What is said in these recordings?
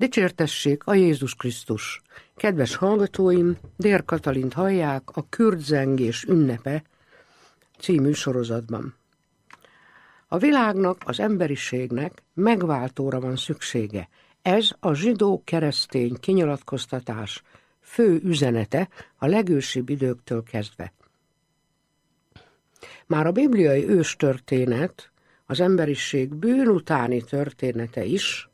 Dicsértessék a Jézus Krisztus! Kedves hallgatóim, Dér Katalint hallják a Kürtzengés ünnepe című sorozatban. A világnak, az emberiségnek megváltóra van szüksége. Ez a zsidó-keresztény kinyilatkoztatás fő üzenete a legősibb időktől kezdve. Már a bibliai őstörténet, az emberiség bűn utáni története is –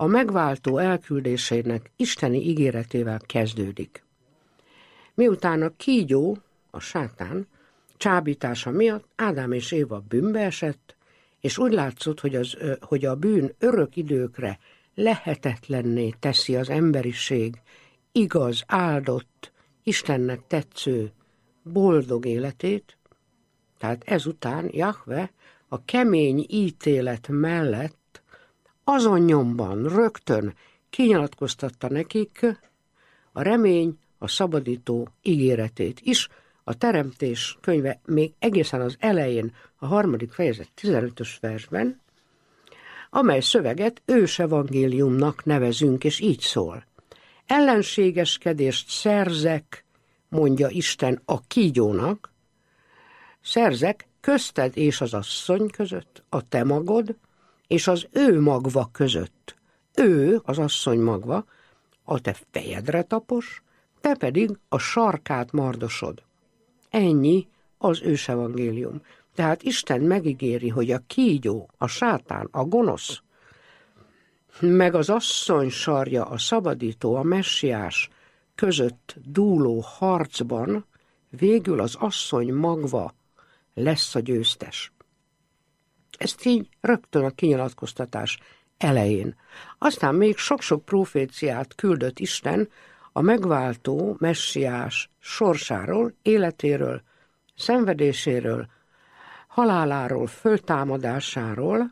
a megváltó elküldésének isteni ígéretével kezdődik. Miután a kígyó, a sátán, csábítása miatt Ádám és Éva bűnbe esett, és úgy látszott, hogy, az, hogy a bűn örök időkre lehetetlenné teszi az emberiség igaz, áldott, Istennek tetsző, boldog életét, tehát ezután Jahve a kemény ítélet mellett azon nyomban rögtön kinyilatkoztatta nekik a remény, a szabadító ígéretét is, a Teremtés könyve még egészen az elején, a harmadik fejezet 15-ös versben, amely szöveget ős evangéliumnak nevezünk, és így szól. Ellenségeskedést szerzek, mondja Isten a kígyónak, szerzek közted és az asszony között, a te magod, és az ő magva között. Ő, az asszony magva, a te fejedre tapos, te pedig a sarkát mardosod. Ennyi az evangélium. Tehát Isten megígéri, hogy a kígyó, a sátán, a gonosz, meg az asszony sarja, a szabadító, a messiás között dúló harcban végül az asszony magva lesz a győztes. Ezt így rögtön a kinyilatkoztatás elején. Aztán még sok-sok proféciát küldött Isten a megváltó messiás sorsáról, életéről, szenvedéséről, haláláról, föltámadásáról,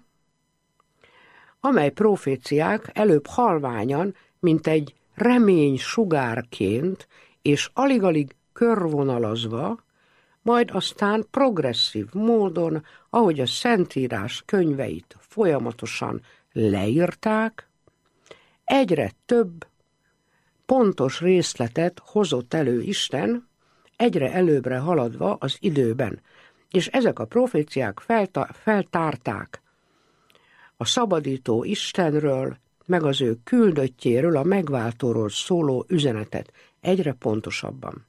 amely proféciák előbb halványan, mint egy remény sugárként és alig-alig körvonalazva majd aztán progresszív módon, ahogy a Szentírás könyveit folyamatosan leírták, egyre több pontos részletet hozott elő Isten, egyre előbbre haladva az időben. És ezek a proféciák feltárták a szabadító Istenről, meg az ő küldöttjéről, a megváltóról szóló üzenetet egyre pontosabban.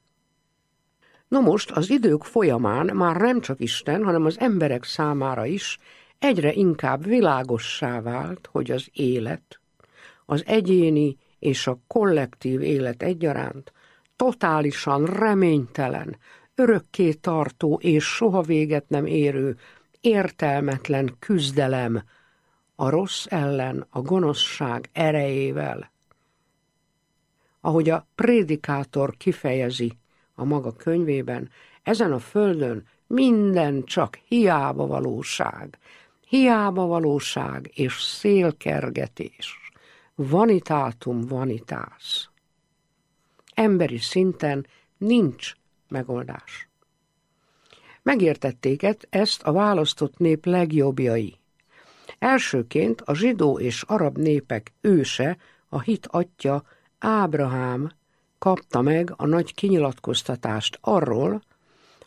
Na most az idők folyamán már nem csak Isten, hanem az emberek számára is egyre inkább világossá vált, hogy az élet, az egyéni és a kollektív élet egyaránt totálisan reménytelen, örökké tartó és soha véget nem érő, értelmetlen küzdelem a rossz ellen, a gonoszság erejével. Ahogy a prédikátor kifejezi, a maga könyvében, ezen a földön minden csak hiába valóság, hiába valóság és szélkergetés, vanitátum vanitás. Emberi szinten nincs megoldás. Megértették ezt a választott nép legjobbjai. Elsőként a zsidó és arab népek őse, a hit atya Ábrahám kapta meg a nagy kinyilatkoztatást arról,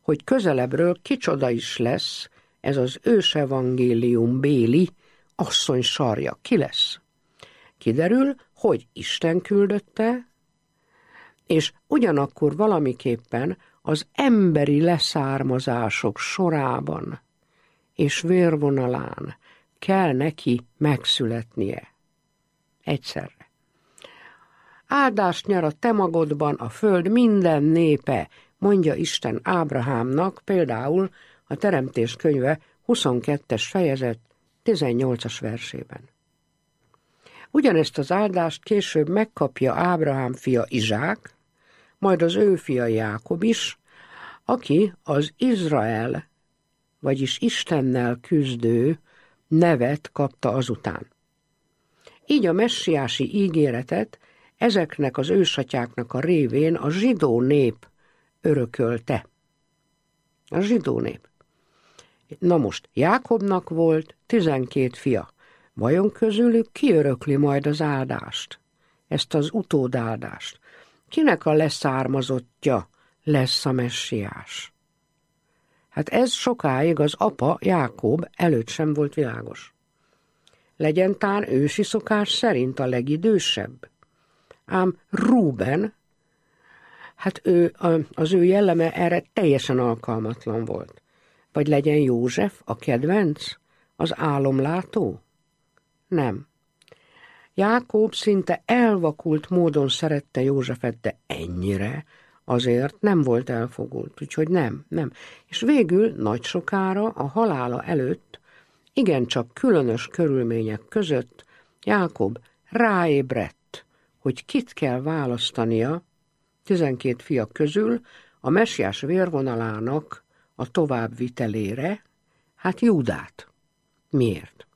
hogy közelebbről kicsoda is lesz ez az ősevangélium béli asszony sarja. Ki lesz? Kiderül, hogy Isten küldötte, és ugyanakkor valamiképpen az emberi leszármazások sorában és vérvonalán kell neki megszületnie. Egyszer. Áldást nyer a te magodban a föld minden népe, mondja Isten Ábrahámnak például a Teremtés könyve 22-es fejezet 18-as versében. Ugyanezt az áldást később megkapja Ábrahám fia Izsák, majd az ő fia Jákob is, aki az Izrael, vagyis Istennel küzdő nevet kapta azután. Így a messiási ígéretet Ezeknek az ősatyáknak a révén a zsidó nép örökölte. A zsidó nép. Na most, Jákobnak volt tizenkét fia. Vajon közülük ki örökli majd az áldást? Ezt az utódáldást. Kinek a leszármazottja lesz a messiás? Hát ez sokáig az apa, Jákob előtt sem volt világos. Legyen tán ősi szokás szerint a legidősebb. Ám Ruben, hát ő, az ő jelleme erre teljesen alkalmatlan volt. Vagy legyen József a kedvenc, az álomlátó? Nem. Jákob szinte elvakult módon szerette Józsefet, de ennyire azért nem volt elfogult, úgyhogy nem, nem. És végül nagy sokára a halála előtt, igencsak különös körülmények között Jákob ráébredt hogy kit kell választania 12 fia közül a messiás vérvonalának a továbbvitelére, hát Júdát. Miért?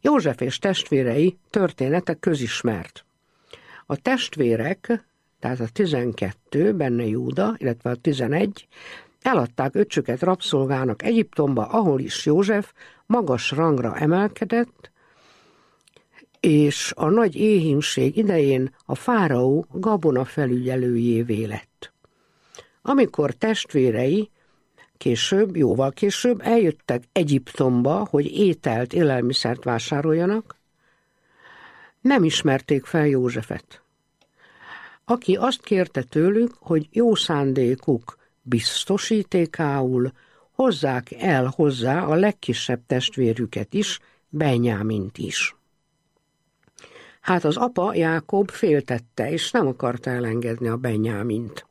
József és testvérei története közismert. A testvérek, tehát a 12, benne Júda, illetve a 11, eladták öcsüket rabszolgának Egyiptomba, ahol is József magas rangra emelkedett, és a nagy éhínség idején a fáraó gabona felügyelőjévé lett. Amikor testvérei később, jóval később eljöttek Egyiptomba, hogy ételt, élelmiszert vásároljanak, nem ismerték fel Józsefet, aki azt kérte tőlük, hogy jó szándékuk biztosítékául hozzák el hozzá a legkisebb testvérüket is, Benyámint is. Hát az apa Jákob féltette, és nem akarta elengedni a Benyámint,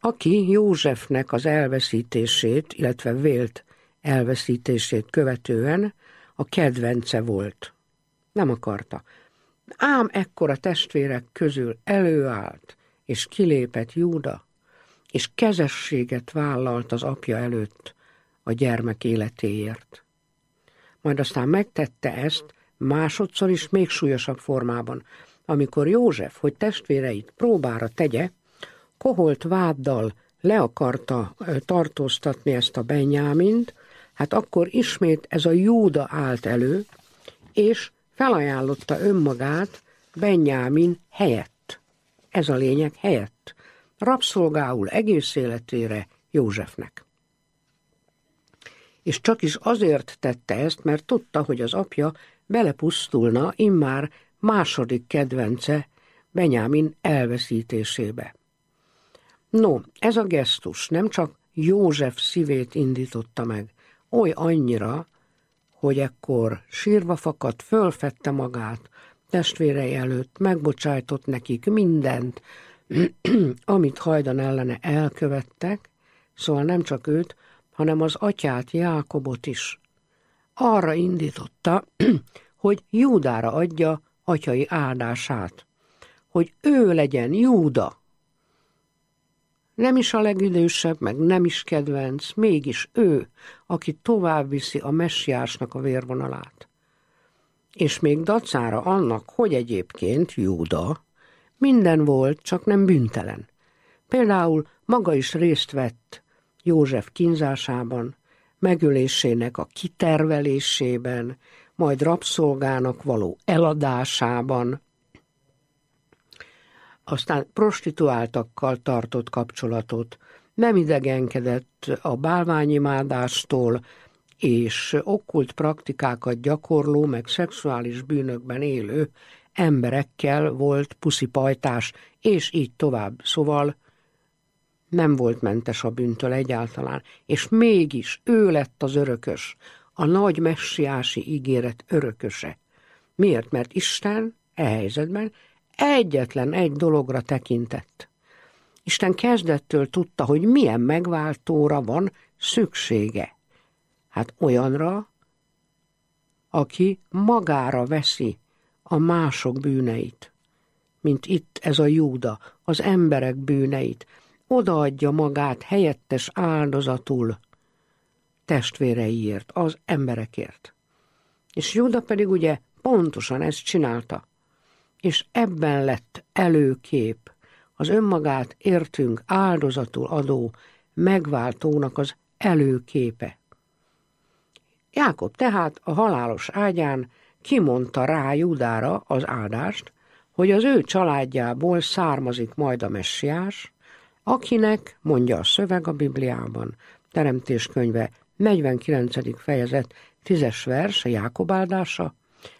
aki Józsefnek az elveszítését, illetve vélt elveszítését követően a kedvence volt. Nem akarta. Ám ekkor a testvérek közül előállt, és kilépett Júda, és kezességet vállalt az apja előtt a gyermek életéért. Majd aztán megtette ezt másodszor is még súlyosabb formában, amikor József, hogy testvéreit próbára tegye, koholt váddal le akarta tartóztatni ezt a Benyámint, hát akkor ismét ez a Júda állt elő, és felajánlotta önmagát Benyámin helyett. Ez a lényeg helyett. Rabszolgául egész életére Józsefnek. És csak is azért tette ezt, mert tudta, hogy az apja belepusztulna immár második kedvence Benyámin elveszítésébe. No, ez a gesztus nem csak József szívét indította meg, oly annyira, hogy ekkor sírva fakadt, fölfette magát, testvérei előtt megbocsájtott nekik mindent, amit hajdan ellene elkövettek, szóval nem csak őt, hanem az atyát, Jákobot is arra indította, hogy Júdára adja atyai áldását, hogy ő legyen Júda. Nem is a legidősebb, meg nem is kedvenc, mégis ő, aki tovább viszi a messiásnak a vérvonalát. És még dacára annak, hogy egyébként Júda minden volt, csak nem büntelen. Például maga is részt vett József kínzásában, megölésének a kitervelésében, majd rabszolgának való eladásában, aztán prostituáltakkal tartott kapcsolatot, nem idegenkedett a bálványimádástól, és okkult praktikákat gyakorló, meg szexuális bűnökben élő emberekkel volt puszipajtás, és így tovább. Szóval nem volt mentes a bűntől egyáltalán, és mégis ő lett az örökös, a nagy messiási ígéret örököse. Miért? Mert Isten e helyzetben egyetlen egy dologra tekintett. Isten kezdettől tudta, hogy milyen megváltóra van szüksége. Hát olyanra, aki magára veszi a mások bűneit, mint itt ez a Júda, az emberek bűneit, odaadja magát helyettes áldozatul testvéreiért, az emberekért. És Júda pedig ugye pontosan ezt csinálta. És ebben lett előkép az önmagát értünk áldozatul adó megváltónak az előképe. Jákob tehát a halálos ágyán kimondta rá Judára az áldást, hogy az ő családjából származik majd a messiás, Akinek, mondja a szöveg a Bibliában, Teremtés könyve 49. fejezet 10-es vers, a Jákob áldása,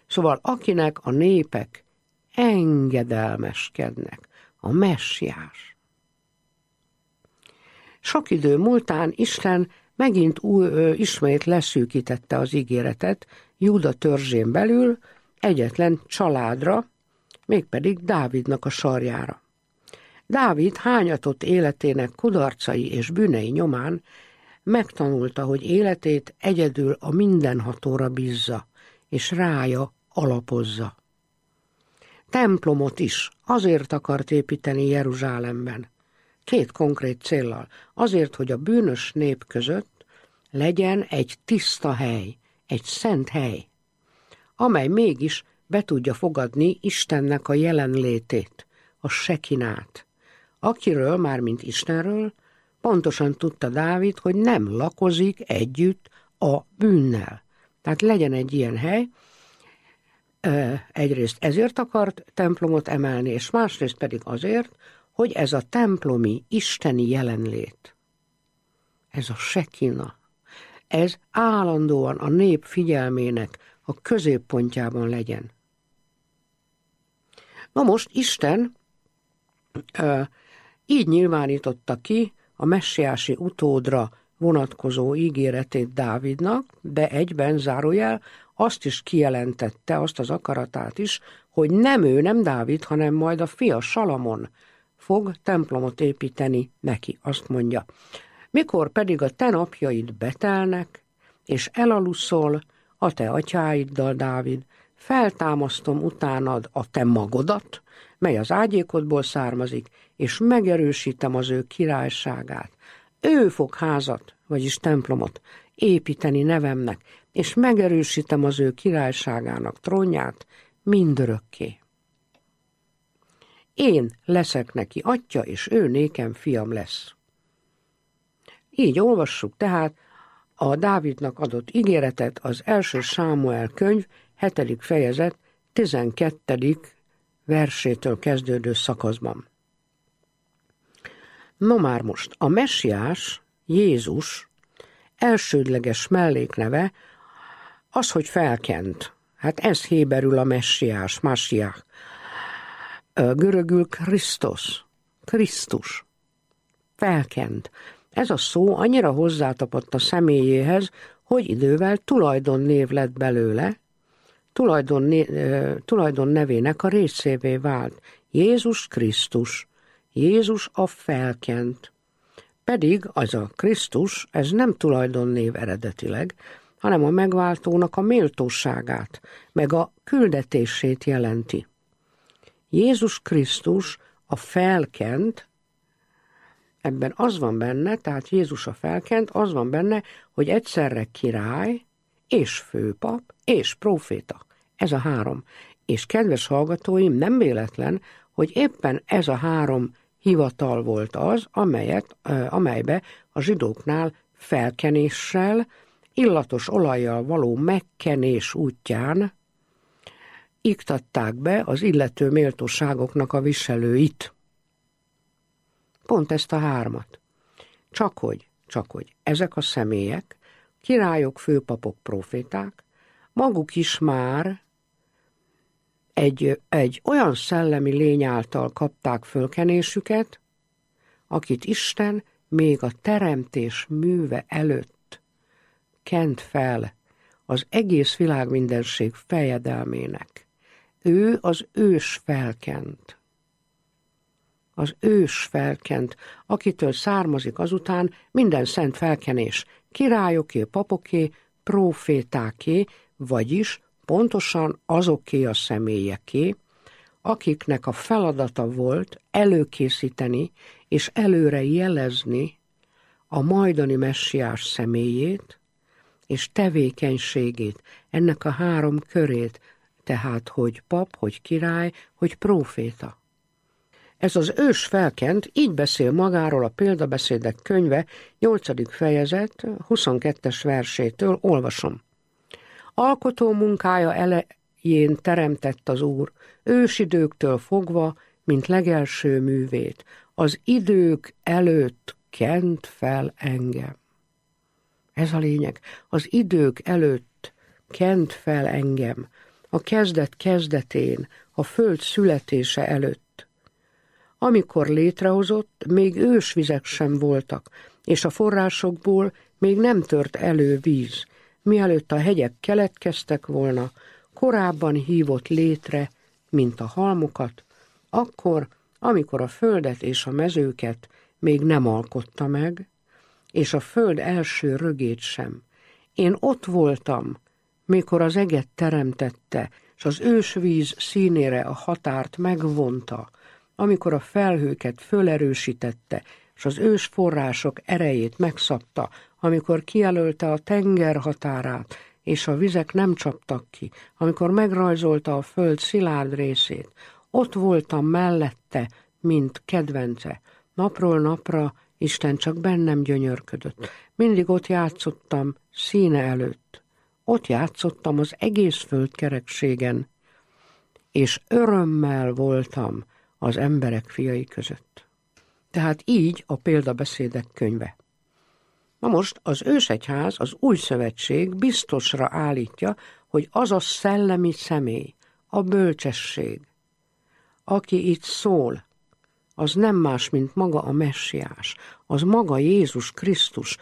szóval akinek a népek engedelmeskednek, a messiás. Sok idő múltán Isten megint új, ö, ismét leszűkítette az ígéretet Júda törzsén belül egyetlen családra, mégpedig Dávidnak a sarjára. Dávid hányatott életének kudarcai és bűnei nyomán megtanulta, hogy életét egyedül a mindenhatóra bízza, és rája alapozza. Templomot is azért akart építeni Jeruzsálemben, két konkrét céllal, azért, hogy a bűnös nép között legyen egy tiszta hely, egy szent hely, amely mégis be tudja fogadni Istennek a jelenlétét, a sekinát, akiről, mármint Istenről, pontosan tudta Dávid, hogy nem lakozik együtt a bűnnel. Tehát legyen egy ilyen hely, egyrészt ezért akart templomot emelni, és másrészt pedig azért, hogy ez a templomi isteni jelenlét, ez a sekina, ez állandóan a nép figyelmének a középpontjában legyen. Na most Isten így nyilvánította ki a messiási utódra vonatkozó ígéretét Dávidnak, de egyben zárójel azt is kijelentette, azt az akaratát is, hogy nem ő, nem Dávid, hanem majd a fia Salamon fog templomot építeni neki, azt mondja. Mikor pedig a te napjaid betelnek, és elaluszol a te atyáiddal, Dávid, feltámasztom utánad a te magodat, mely az ágyékodból származik, és megerősítem az ő királyságát. Ő fog házat, vagyis templomot építeni nevemnek, és megerősítem az ő királyságának trónját mindörökké. Én leszek neki atya, és ő nékem fiam lesz. Így olvassuk tehát a Dávidnak adott ígéretet az első Sámuel könyv, hetedik fejezet, 12 versétől kezdődő szakaszban. No már most, a messiás, Jézus elsődleges mellékneve az, hogy felkent. Hát ez héberül a messiás, messiach. Görögül Krisztus, Krisztus. Felkent. Ez a szó annyira hozzátapadt a személyéhez, hogy idővel tulajdonnév lett belőle, tulajdon, tulajdon nevének a részévé vált Jézus Krisztus, Jézus a felkent. Pedig az a Krisztus, ez nem tulajdonnév eredetileg, hanem a megváltónak a méltóságát, meg a küldetését jelenti. Jézus Krisztus a felkent, ebben az van benne, tehát Jézus a felkent, az van benne, hogy egyszerre király, és főpap, és proféta. Ez a három. És kedves hallgatóim, nem véletlen, hogy éppen ez a három hivatal volt az, amelyet, amelybe a zsidóknál felkenéssel, illatos olajjal való megkenés útján iktatták be az illető méltóságoknak a viselőit. Pont ezt a hármat. Csak hogy, csak hogy ezek a személyek, királyok, főpapok, proféták, maguk is már egy, egy olyan szellemi lény által kapták fölkenésüket, akit Isten még a teremtés műve előtt kent fel az egész világ mindenség fejedelmének. Ő az ős felkent. Az ős felkent, akitől származik azután minden szent felkenés, királyoké, papoké, profétáké, vagyis pontosan azoké a személyeké, akiknek a feladata volt előkészíteni és előre jelezni a majdani messiás személyét és tevékenységét, ennek a három körét, tehát hogy pap, hogy király, hogy próféta. Ez az ős felkent, így beszél magáról a példabeszédek könyve, 8. fejezet, 22-es versétől olvasom. Alkotó munkája elején teremtett az Úr, ősidőktől fogva, mint legelső művét, az idők előtt kent fel engem. Ez a lényeg, az idők előtt kent fel engem, a kezdet kezdetén, a föld születése előtt. Amikor létrehozott, még ősvizek sem voltak, és a forrásokból még nem tört elő víz mielőtt a hegyek keletkeztek volna, korábban hívott létre, mint a halmokat, akkor, amikor a földet és a mezőket még nem alkotta meg, és a föld első rögét sem. Én ott voltam, mikor az eget teremtette, és az ősvíz színére a határt megvonta, amikor a felhőket fölerősítette, és az ős források erejét megszabta, amikor kijelölte a tenger határát, és a vizek nem csaptak ki, amikor megrajzolta a föld szilárd részét, ott voltam mellette, mint kedvence. Napról napra Isten csak bennem gyönyörködött. Mindig ott játszottam, színe előtt. Ott játszottam az egész föld kerekségen, és örömmel voltam az emberek fiai között. Tehát így a példabeszédek könyve. Na most az ősegyház, az új szövetség biztosra állítja, hogy az a szellemi személy, a bölcsesség, aki itt szól, az nem más, mint maga a messiás, az maga Jézus Krisztus,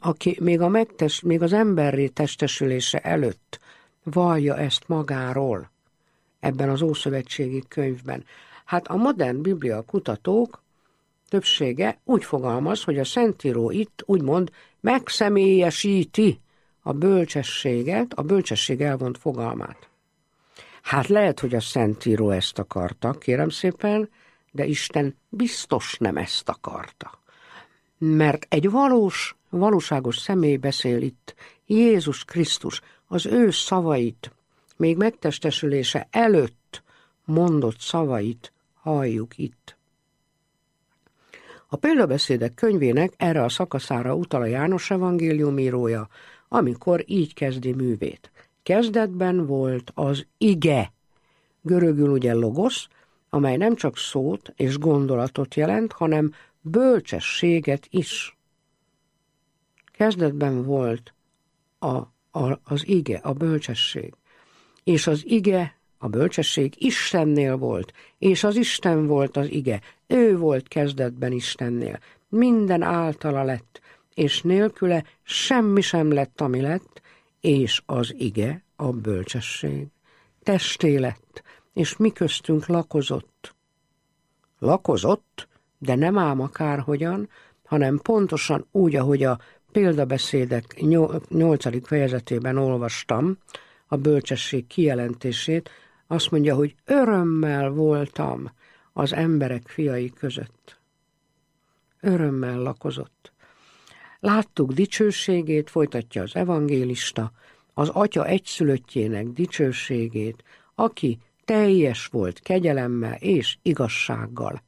aki még, a megtes, még az emberré testesülése előtt vallja ezt magáról ebben az Ószövetségi könyvben. Hát a modern biblia kutatók többsége úgy fogalmaz, hogy a Szentíró itt úgymond megszemélyesíti a bölcsességet, a bölcsesség elvont fogalmát. Hát lehet, hogy a Szentíró ezt akarta, kérem szépen, de Isten biztos nem ezt akarta. Mert egy valós, valóságos személy beszél itt, Jézus Krisztus az ő szavait, még megtestesülése előtt mondott szavait halljuk itt. A példabeszédek könyvének erre a szakaszára utal a János evangélium írója, amikor így kezdi művét. Kezdetben volt az ige, görögül ugye logosz, amely nem csak szót és gondolatot jelent, hanem bölcsességet is. Kezdetben volt a, a, az ige, a bölcsesség, és az ige, a bölcsesség Istennél volt, és az Isten volt az ige. Ő volt kezdetben Istennél, minden általa lett, és nélküle semmi sem lett, ami lett, és az ige a bölcsesség. Testé lett, és mi köztünk lakozott. Lakozott, de nem ám akárhogyan, hanem pontosan úgy, ahogy a példabeszédek 8. fejezetében olvastam a bölcsesség kijelentését, azt mondja, hogy örömmel voltam, az emberek fiai között. Örömmel lakozott. Láttuk dicsőségét, folytatja az evangélista, az atya egyszülöttjének dicsőségét, aki teljes volt kegyelemmel és igazsággal.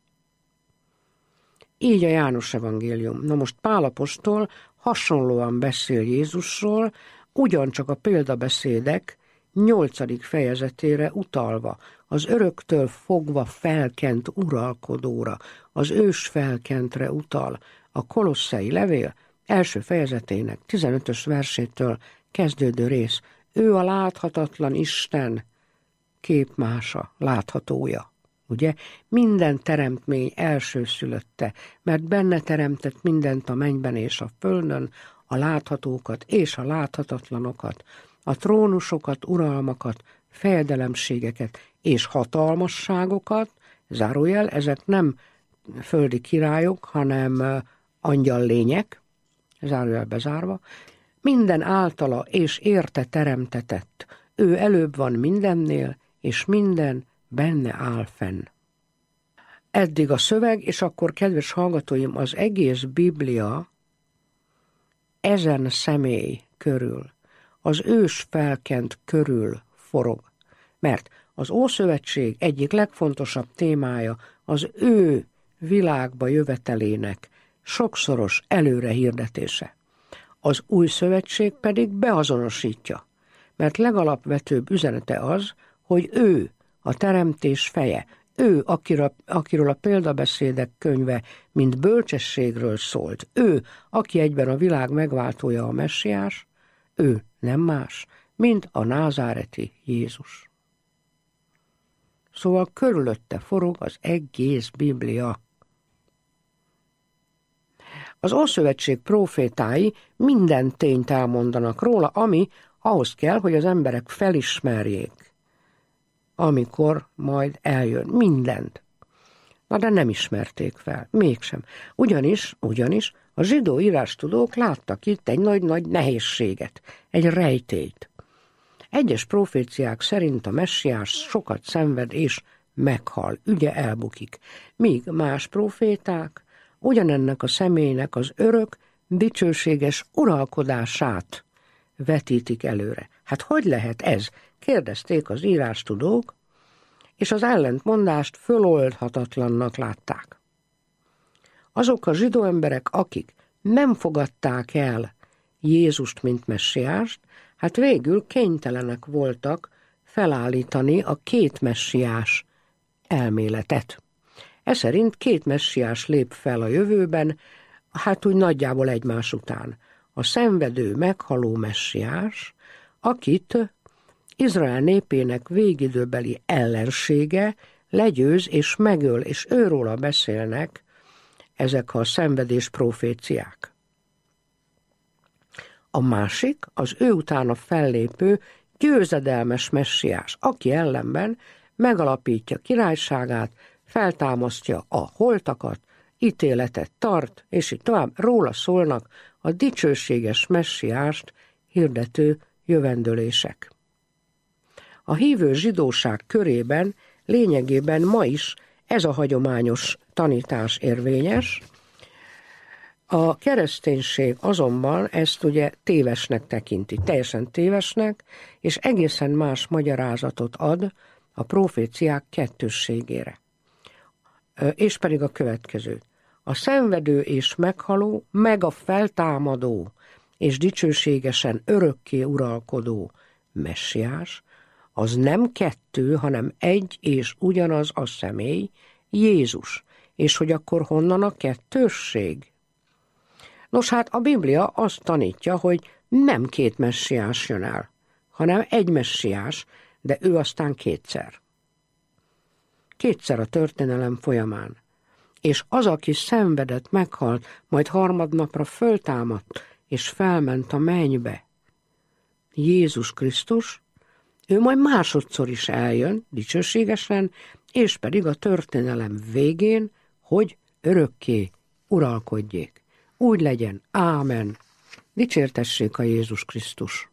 Így a János evangélium. Na most Pálapostól hasonlóan beszél Jézusról, ugyancsak a példabeszédek nyolcadik fejezetére utalva, az öröktől fogva felkent uralkodóra, az ős felkentre utal, a kolosszei levél első fejezetének 15 versétől kezdődő rész, ő a láthatatlan Isten képmása, láthatója. Ugye? Minden teremtmény szülötte, mert benne teremtett mindent a mennyben és a földön, a láthatókat és a láthatatlanokat, a trónusokat, uralmakat, fejedelemségeket és hatalmasságokat, zárójel, ezek nem földi királyok, hanem angyal lények, zárójel bezárva, minden általa és érte teremtetett, ő előbb van mindennél, és minden benne áll fenn. Eddig a szöveg, és akkor, kedves hallgatóim, az egész Biblia ezen személy körül az ős felkent körül forog. Mert az Ószövetség egyik legfontosabb témája az ő világba jövetelének sokszoros előre hirdetése. Az új szövetség pedig beazonosítja, mert legalapvetőbb üzenete az, hogy ő a teremtés feje, ő, akira, akiről a példabeszédek könyve, mint bölcsességről szólt, ő, aki egyben a világ megváltója a messiás, ő nem más, mint a názáreti Jézus. Szóval körülötte forog az egész Biblia. Az Ószövetség profétái minden tényt elmondanak róla, ami ahhoz kell, hogy az emberek felismerjék, amikor majd eljön mindent. Na de nem ismerték fel, mégsem. Ugyanis, ugyanis a zsidó írástudók láttak itt egy nagy-nagy nehézséget, egy rejtélyt. Egyes proféciák szerint a messiás sokat szenved és meghal, ügye elbukik, míg más proféták ugyanennek a személynek az örök, dicsőséges uralkodását vetítik előre. Hát hogy lehet ez? Kérdezték az írástudók és az ellentmondást föloldhatatlannak látták. Azok a zsidó emberek, akik nem fogadták el Jézust, mint messiást, hát végül kénytelenek voltak felállítani a két messiás elméletet. Ez szerint két messiás lép fel a jövőben, hát úgy nagyjából egymás után. A szenvedő, meghaló messiás, akit Izrael népének végidőbeli ellensége legyőz és megöl, és őróla beszélnek ezek a szenvedés proféciák. A másik, az ő utána fellépő, győzedelmes messiás, aki ellenben megalapítja királyságát, feltámasztja a holtakat, ítéletet tart, és itt tovább róla szólnak a dicsőséges messiást hirdető jövendőlések. A hívő zsidóság körében lényegében ma is ez a hagyományos tanítás érvényes, a kereszténység azonban ezt ugye tévesnek tekinti, teljesen tévesnek, és egészen más magyarázatot ad a proféciák kettősségére. És pedig a következő. A szenvedő és meghaló, meg a feltámadó és dicsőségesen örökké uralkodó messiás az nem kettő, hanem egy és ugyanaz a személy, Jézus. És hogy akkor honnan a kettősség? Nos hát a Biblia azt tanítja, hogy nem két messiás jön el, hanem egy messiás, de ő aztán kétszer. Kétszer a történelem folyamán. És az, aki szenvedett, meghalt, majd harmadnapra föltámadt, és felment a mennybe. Jézus Krisztus, ő majd másodszor is eljön, dicsőségesen, és pedig a történelem végén, hogy örökké uralkodjék. Úgy legyen. Ámen. Dicsértessék a Jézus Krisztus.